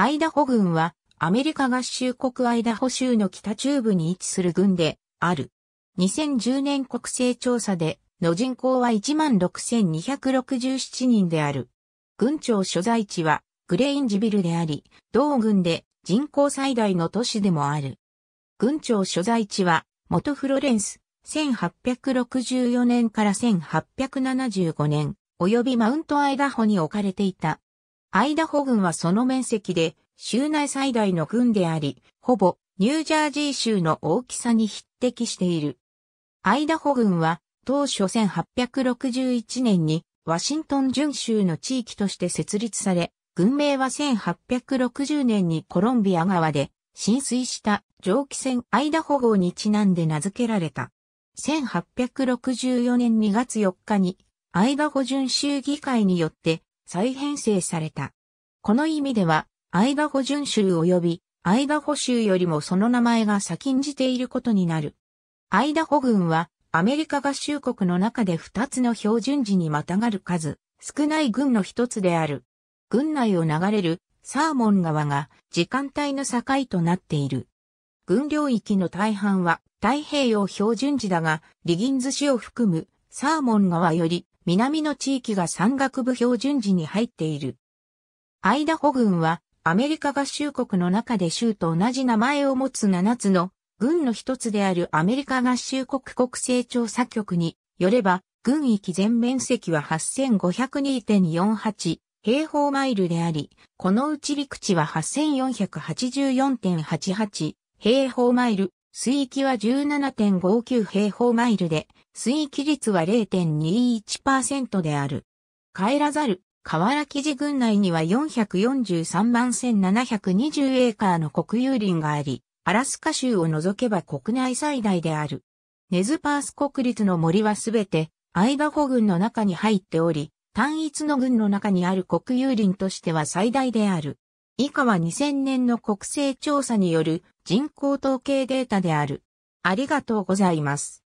アイダホ軍は、アメリカ合衆国アイダホ州の北中部に位置する軍で、ある。2010年国勢調査で、の人口は16,267人である。軍庁所在地は、グレインジビルであり、同軍で人口最大の都市でもある。軍庁所在地は、元フロレンス、1864年から1875年、及びマウントアイダホに置かれていた。アイダホ軍はその面積で州内最大の軍であり、ほぼニュージャージー州の大きさに匹敵している。アイダホ軍は当初1861年にワシントン準州の地域として設立され、軍名は1860年にコロンビア川で浸水した蒸気船アイダホ号にちなんで名付けられた。1864年2月4日にアイダホ準州議会によって再編成された。この意味では、アイダホ準州及びアイダホ州よりもその名前が先んじていることになる。アイダホ軍はアメリカ合衆国の中で2つの標準時にまたがる数、少ない軍の一つである。軍内を流れるサーモン川が時間帯の境となっている。軍領域の大半は太平洋標準時だが、リギンズ市を含むサーモン川より南の地域が山岳部標準時に入っている。アイダホ軍は、アメリカ合衆国の中で州と同じ名前を持つ7つの軍の一つであるアメリカ合衆国国勢調査局によれば、軍域全面積は8502.48平方マイルであり、このうち陸地は8484.88平方マイル、水域は17.59平方マイルで、水域率は0.21%である。帰らざる、河原記事群内には443万1720エーカーの国有林があり、アラスカ州を除けば国内最大である。ネズパース国立の森はすべて、アイバホ群の中に入っており、単一の群の中にある国有林としては最大である。以下は2000年の国勢調査による人口統計データである。ありがとうございます。